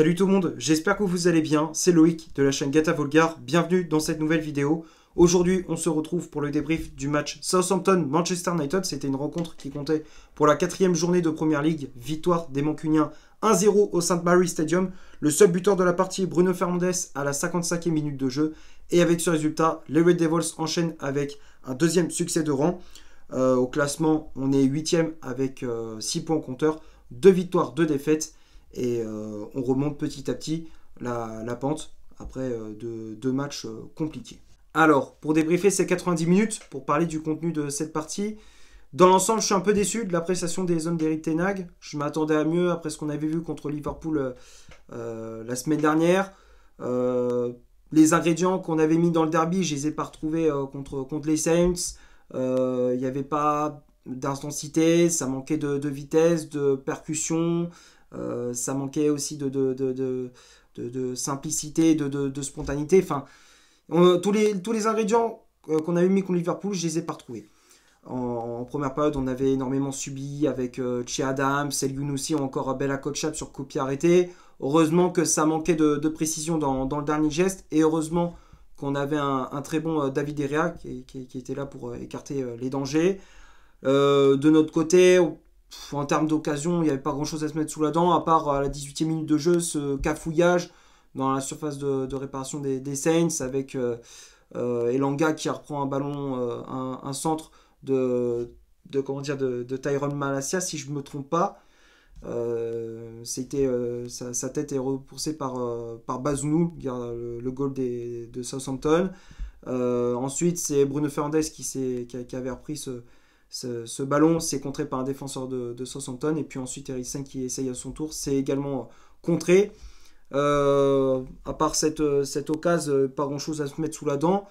Salut tout le monde, j'espère que vous allez bien, c'est Loïc de la chaîne Gata Volgar, bienvenue dans cette nouvelle vidéo. Aujourd'hui, on se retrouve pour le débrief du match Southampton-Manchester United. C'était une rencontre qui comptait pour la quatrième journée de Première League. Victoire des Mancuniens 1-0 au St. Mary Stadium. Le seul buteur de la partie, Bruno Fernandes, à la 55e minute de jeu. Et avec ce résultat, les Red Devils enchaînent avec un deuxième succès de rang. Euh, au classement, on est 8e avec 6 euh, points au compteur, 2 victoires, 2 défaites et euh, on remonte petit à petit la, pente après euh, deux matchs euh, compliqués. Alors, pour débriefer ces 90 minutes, pour parler du contenu de cette partie, dans l'ensemble, je suis un peu déçu de l'appréciation des hommes d'Eric Tenag. Je m'attendais à mieux après ce qu'on avait vu contre Liverpool la semaine dernière. les ingrédients qu'on avait mis dans le derby, je les ai pas retrouvés contre, contre les Saints. Il n'y avait pas d'intensité, ça manquait de vitesse, de percussion. Euh, ça manquait aussi de, de, simplicité, de, spontanéité. Enfin, tous, les, tous les ingrédients euh, qu'on avait mis contre Liverpool, je les ai pas retrouvés. En, première période, on avait énormément subi avec euh, Che Adams, El encore Bella Kotchap sur copie arrêtée Heureusement que ça manquait de, précision dans, le dernier geste et heureusement qu'on avait un, très bon euh, David Herrera qui, était là pour écarter les dangers. de notre côté, en termes d'occasion, il n'y avait pas grand-chose à se mettre sous la dent, à part euh, à la 18e minute de jeu, ce cafouillage dans la surface de, réparation des, Saints avec euh, euh, Elanga qui reprend un ballon, un, centre de, de, comment dire, de, Tyrone Malasia, si je ne me trompe pas. c'était sa, tête est repoussée par, par Bazounou, le, le, goal de Southampton. ensuite, c'est Bruno Fernandez qui, qui, avait repris ce, ce, ballon, c'est contré par un défenseur de, 60 tonnes Et puis ensuite, Eriksen qui essaye à son tour, c'est également euh, contré. Euh, à part cette, euh, occasion, pas grand chose à se mettre sous la dent.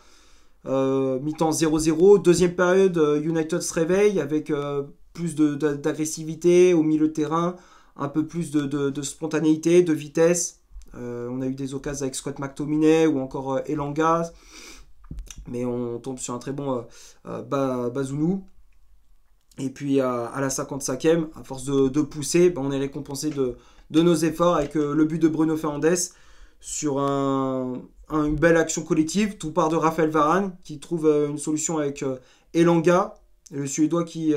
mi-temps 0-0. Deuxième période, United se réveille avec plus d'agressivité au milieu de terrain, un peu plus de, de spontanéité, de vitesse. on a eu des occasions avec Scott McTominay ou encore Elanga. Mais on tombe sur un très bon Bazounou. Et puis euh, à la 55e, à force de, pousser, ben, on est récompensé de, de nos efforts avec euh, le but de Bruno Fernandes sur une belle action collective. Tout part de Raphaël Varane qui trouve euh, une solution avec Elanga, le Suédois qui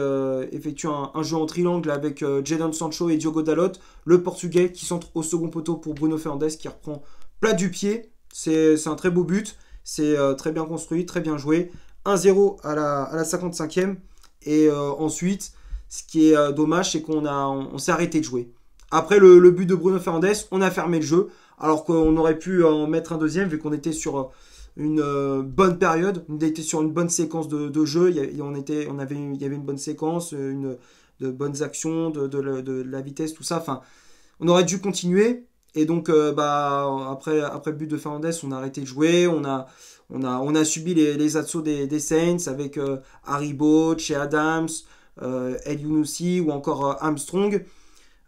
effectue un, jeu en triangle avec Jadon Sancho et Diogo Dalot, le Portugais qui centre au second poteau pour Bruno Fernandes qui reprend plat du pied. C'est un très beau but, c'est très bien construit, très bien joué. 1-0 à la, à la 55e. Et euh, ensuite, ce qui est euh, dommage, c'est qu'on a, on, s'est arrêté de jouer. Après le, but de Bruno Fernandes, on a fermé le jeu, alors qu'on aurait pu en mettre un deuxième vu qu'on était sur euh, une bonne période, on était sur une bonne séquence de, jeu, il y, on avait, il y avait une bonne séquence, de bonnes actions, de, la vitesse, tout ça. Enfin, on aurait dû continuer. Et donc, bah, après, après le but de Fernandez, on a arrêté de jouer, on a, on a, subi les, assauts des, Saints avec euh, Haribo, Che Adams, El euh, Yunusi ou encore euh, Armstrong.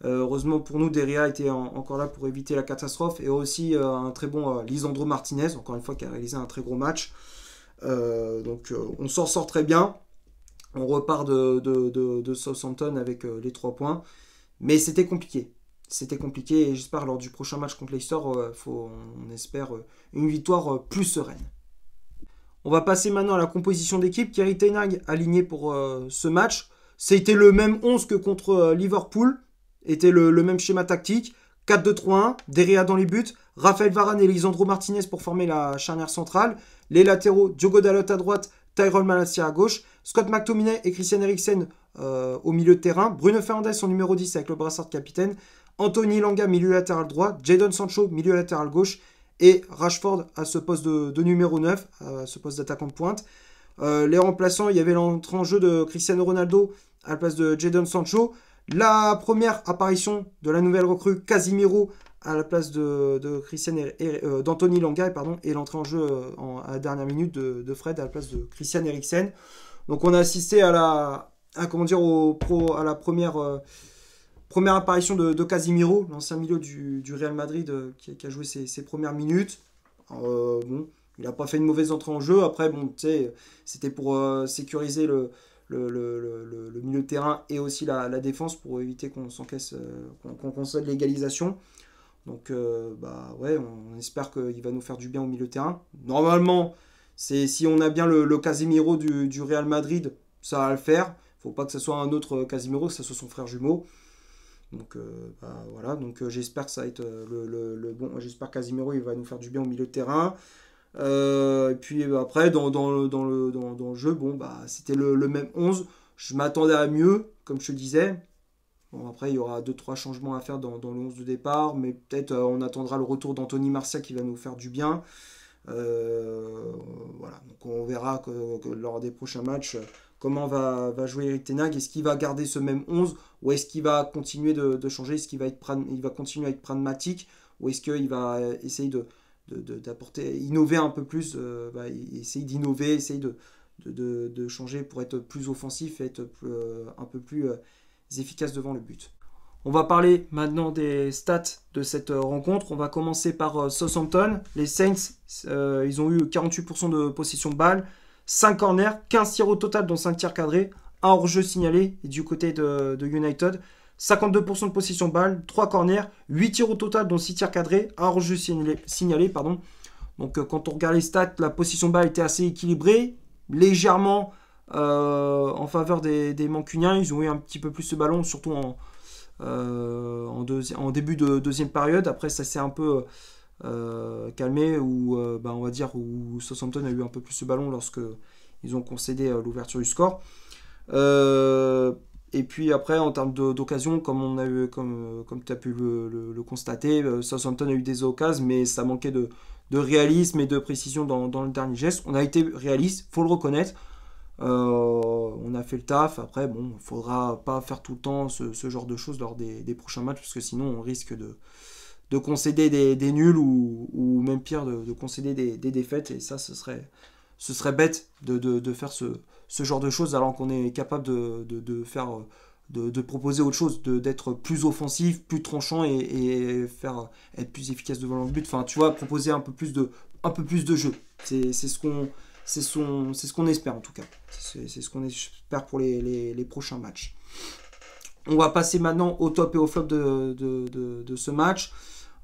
Euh, heureusement pour nous, Deria était encore là pour éviter la catastrophe. Et aussi un très bon Lisandro Martinez, encore une fois, qui a réalisé un très gros match. donc on s'en sort très bien. On repart de, Southampton avec les trois points. Mais c'était compliqué c'était compliqué et j'espère lors du prochain match contre Leicester, faut, on espère une victoire plus sereine. On va passer maintenant à la composition d'équipe. Kerry Tenag aligné pour euh, ce match. C'était le même 11 que contre euh, Liverpool. Était le, même schéma tactique. 4-2-3-1, Derrea dans les buts, Raphaël Varane et Lisandro Martinez pour former la charnière centrale, les latéraux Diogo Dalot à droite, Tyrol Malassia à gauche, Scott McTominay et Christian Eriksen euh, au milieu de terrain, Bruno Fernandez en numéro 10 avec le brassard de capitaine, Anthony Langa milieu latéral droit, Jadon Sancho milieu latéral gauche et Rashford à ce poste de, numéro 9, à ce poste d'attaquant de pointe. Euh, les remplaçants, il y avait l'entrée en jeu de Cristiano Ronaldo à la place de Jadon Sancho. La première apparition de la nouvelle recrue Casimiro à la place de, euh, d'Anthony Langa et l'entrée en jeu euh, à la dernière minute de, Fred à la place de Christian Eriksen. Donc on a assisté à la à, comment dire pro, à la première Première apparition de, de Casimiro, l'ancien milieu du, Real Madrid euh, qui, a joué ses, premières minutes. Euh, bon, il n'a pas fait une mauvaise entrée en jeu. Après, bon, c'était pour euh, sécuriser le, milieu de terrain et aussi la, défense pour éviter qu'on s'encaisse, qu'on qu l'égalisation. Donc, bah ouais, on, espère qu'il va nous faire du bien au milieu de terrain. Normalement, c'est si on a bien le, Casimiro du, Real Madrid, ça va le faire. Faut pas que ce soit un autre Casimiro, que ce soit son frère jumeau. Donc euh, bah, voilà, donc euh, j'espère que ça va être euh, le, bon. J'espère Casimiro il va nous faire du bien au milieu de terrain. et puis bah, après dans, dans, le, dans, le, jeu, bon bah c'était le, même 11. Je m'attendais à mieux, comme je te disais, Bon, après, il y aura 2-3 changements à faire dans, dans le 11 de départ, mais peut-être on attendra le retour d'Anthony Martial qui va nous faire du bien. voilà, donc on verra que lors des prochains matchs comment va, jouer Eric Tenag. Est-ce qu'il va garder ce même 11 ou est-ce qu'il va continuer de, changer Est-ce qu'il va, va continuer à être pragmatique ou est-ce qu'il va essayer de, d'apporter, innover un peu plus, euh, bah, essayer d'innover, essayer de, changer pour être plus offensif et être euh, un peu plus euh, efficace devant le but. On va parler maintenant des stats de cette rencontre. On va commencer par Southampton. Les Saints, ils ont eu 48% de possession de balles. 5 corners, 15 tirs au total, dont 5 tirs cadrés, 1 hors-jeu signalé du côté de, United. 52% de possession balle, 3 corners, 8 tirs au total, dont 6 tirs cadrés, 1 hors-jeu signalé, pardon. Donc euh, quand on regarde les stats, la position balle était assez équilibrée, légèrement euh, en faveur des, Mancuniens. Ils ont eu un petit peu plus de ballon, surtout en, euh, en, en, début de deuxième période. Après, ça s'est un peu euh, calmé ou euh, bah, on va dire où Southampton a eu un peu plus de ballon lorsque ils ont concédé euh, l'ouverture du score. Et puis après, en termes d'occasion, comme on a eu, comme, comme tu as pu le, constater, Southampton a eu des occasions, mais ça manquait de, réalisme et de précision dans, le dernier geste. On a été réaliste, faut le reconnaître. on a fait le taf. Après, bon, faudra pas faire tout le temps ce, genre de choses lors des, des, prochains matchs, parce que sinon, on risque de, de concéder des, nuls ou, même pire, de, concéder des, défaites. Et ça, ce serait, ce serait bête de, faire ce, genre de choses alors qu'on est capable de, faire. De, proposer autre chose, d'être plus offensif, plus tranchant et, faire être plus efficace devant le but. Enfin, tu vois, proposer un peu plus de, un peu plus de jeu. C'est ce qu'on c'est ce qu'on espère en tout cas. C'est ce qu'on espère pour les, prochains matchs. On va passer maintenant au top et au flop de, de ce match.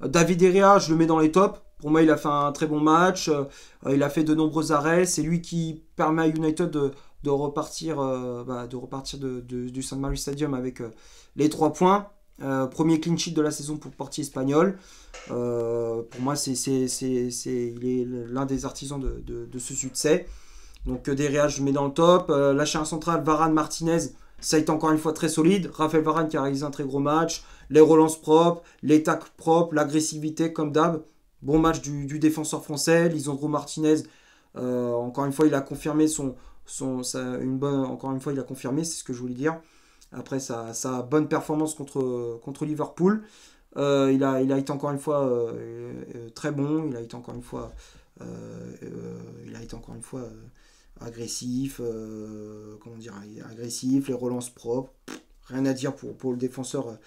David Herrera, je le mets dans les tops. Pour moi, il a fait un très bon match. Euh, euh, il a fait de nombreux arrêts. C'est lui qui permet à United de, euh, bah, repartir, de repartir du Saint-Marie Stadium avec les trois points. premier clean sheet de la saison pour portier espagnol. pour moi, c'est, c'est, il est l'un des artisans de, ce succès. Donc, Deria, je le mets dans le top. la chaîne centrale, Varane Martinez, ça a été encore une fois très solide. Raphaël Varane qui a réalisé un très gros match les relances propres, les tacs propres, l'agressivité comme d'hab. Bon match du, défenseur français, Lisandro Martinez. Euh, encore une fois, il a confirmé son, son une bonne. Encore une fois, il a confirmé, c'est ce que je voulais dire. Après sa, bonne performance contre, contre Liverpool, euh, il, a, il a été encore une fois euh, très bon. Il a été encore une fois, il a été encore une fois agressif. comment dire, agressif, les relances propres. rien à dire pour, pour le défenseur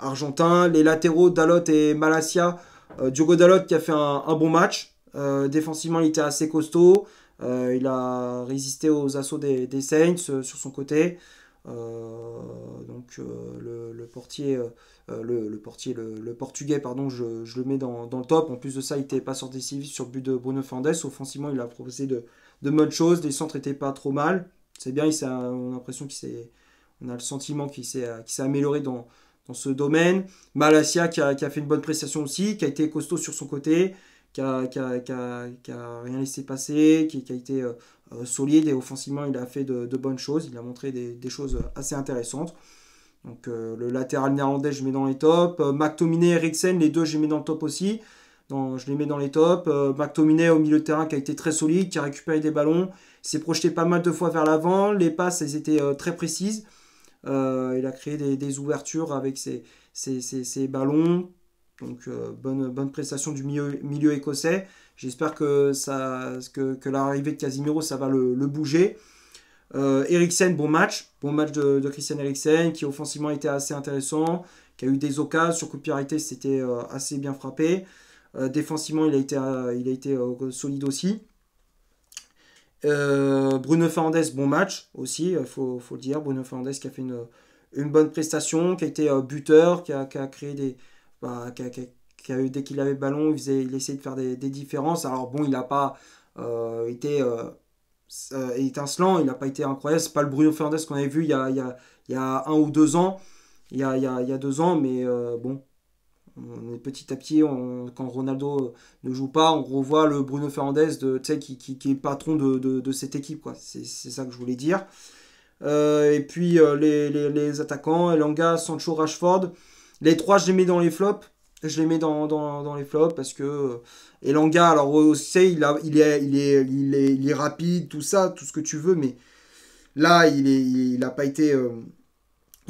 argentin. Les latéraux, Dalot et Malasia. Euh, Diogo Dalot qui a fait un, bon match. Euh, défensivement, il était assez costaud. Euh, il a résisté aux assauts des, Saints sur son côté. donc le, portier, le, portier, le, portugais, pardon, je, le mets dans, le top. En plus de ça, il était sorti vite sur but de Bruno Fernandes. Offensivement, il a proposé de, de bonnes choses. Les centres n'étaient pas trop mal. C'est bien, il on a l'impression qu'il on a le sentiment qu'il s'est amélioré dans, dans ce domaine. Malasia qui a, fait une bonne prestation aussi, qui a été costaud sur son côté, qui a, rien laissé passer, qui, a été euh, euh, solide et offensivement il a fait de, bonnes choses, il a montré des, choses euh, assez intéressantes. Donc le latéral néerlandais je mets dans les tops, euh, McTominay et Eriksen les deux je les mets dans le top aussi. je les mets dans les tops. McTominay au milieu de terrain qui a été très solide, qui a récupéré des ballons, s'est projeté pas mal de fois vers l'avant, les passes elles étaient très précises. Euh, il a créé des, ouvertures avec ses, ballons. Donc euh, bonne, prestation du milieu, écossais. J'espère que, l'arrivée de Casimiro, ça va le, bouger. Euh, Eriksen, bon match. Bon match de, Christian Eriksen, qui offensivement été assez intéressant, qui a eu des occasions. Sur coup de pied arrêté, c'était euh, assez bien frappé. défensivement, il a été solide aussi. Euh, Bruno Fernandez, bon match aussi, il euh, faut, le dire. Bruno Fernandez qui a fait une, bonne prestation, qui a été euh, buteur, qui a, créé des. Bah, qui a, dès qu'il avait ballon, il, essayait de faire des, différences. Alors bon, il n'a pas été étincelant, il n'a pas été incroyable. C'est pas le Bruno Fernandez qu'on avait vu il y a, un ou deux ans. Il il deux ans, mais bon, on est petit à petit, quand Ronaldo ne joue pas, on revoit le Bruno Fernandez de, qui, qui, est patron de, cette équipe. C'est ça que je voulais dire. Euh, et puis euh, les, les, les, attaquants, Elanga, Sancho, Rashford. Les trois, je les mets dans les flops. Je les mets dans, les flops parce que euh, Elanga, alors tu il, il, est, il, est, est, rapide, tout ça, tout ce que tu veux, mais là, il n'a pas été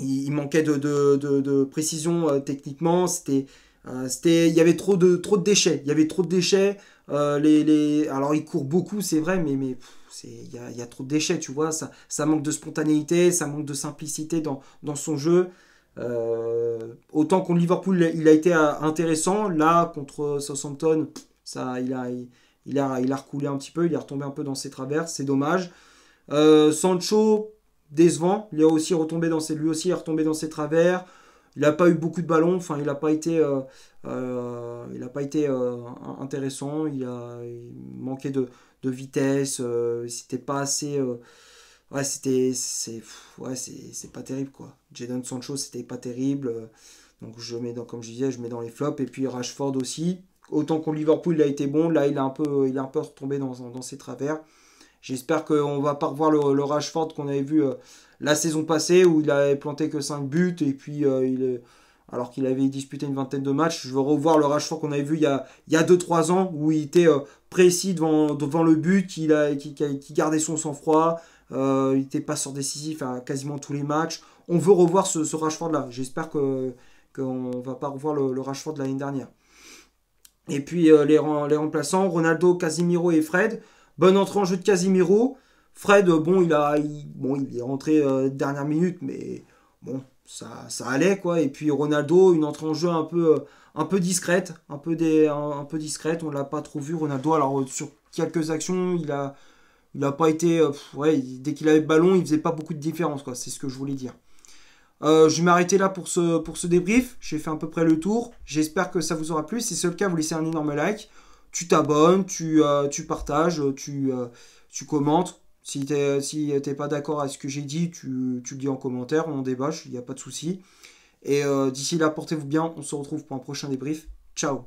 il manquait de, précision euh, techniquement. C'était, euh, c'était, il y avait trop de, trop de déchets. Il y avait trop de déchets. Euh, les, Alors, il court beaucoup, c'est vrai, mais, mais il y a, trop de déchets, tu vois. Ça, ça manque de spontanéité, ça manque de simplicité dans, son jeu. autant contre Liverpool, il a été intéressant. Là, contre Southampton, ça, il a, il, a, il a recoulé un petit peu, il est retombé un peu dans ses travers. C'est dommage. Sancho, décevant. Il a aussi retombé dans ses, lui aussi est retombé dans ses travers. Il n'a pas eu beaucoup de ballons. Enfin, il n'a pas été, euh, euh, il pas été euh, intéressant. Il a manqué manquait de, de vitesse. c'était pas assez. ouais, c'était, c'est, c'est, pas terrible quoi. Jadon Sancho, c'était pas terrible. Donc je mets dans, comme je disais, je mets dans les flops. Et puis Rashford aussi. Autant qu'on Liverpool, il a été bon. Là, il a un peu, il a un retombé dans, dans ses travers. J'espère qu'on ne va pas revoir le, Rashford qu'on avait vu euh, la saison passée où il avait planté que 5 buts et puis euh, euh, alors qu'il avait disputé une vingtaine de matchs. Je veux revoir le Rashford qu'on avait vu il y a, 2-3 ans où il était précis devant, devant le but, il qui, qui gardait son sang-froid, il était pas décisif à quasiment tous les matchs. On veut revoir ce, ce Rashford-là. J'espère qu'on ne va pas revoir le, Rashford de l'année dernière. Et puis les remplaçants, Ronaldo, Casimiro et Fred. Bonne entrée en jeu de Casimiro. Fred, euh, bon, il, a, bon, il est rentré euh, dernière minute, mais bon, ça, ça allait, quoi. Et puis Ronaldo, une entrée en jeu un peu, euh, un peu discrète, un peu, des, un, peu discrète. On l'a pas trop vu, Ronaldo. Alors, sur quelques actions, il a, il a pas été. dès qu'il avait le ballon, il faisait pas beaucoup de différence, quoi. C'est ce que je voulais dire. je vais m'arrêter là pour ce, pour ce débrief. J'ai fait à peu près le tour. J'espère que ça vous aura plu. Si c'est le cas, vous laissez un énorme like tu t'abonnes, tu, euh, tu partages, tu, euh, tu commentes. Si tu n'es pas d'accord avec ce que j'ai dit, tu, tu, le dis en commentaire, on débat, il n'y a pas de souci. Et euh, d'ici là, portez-vous bien, on se retrouve pour un prochain débrief. Ciao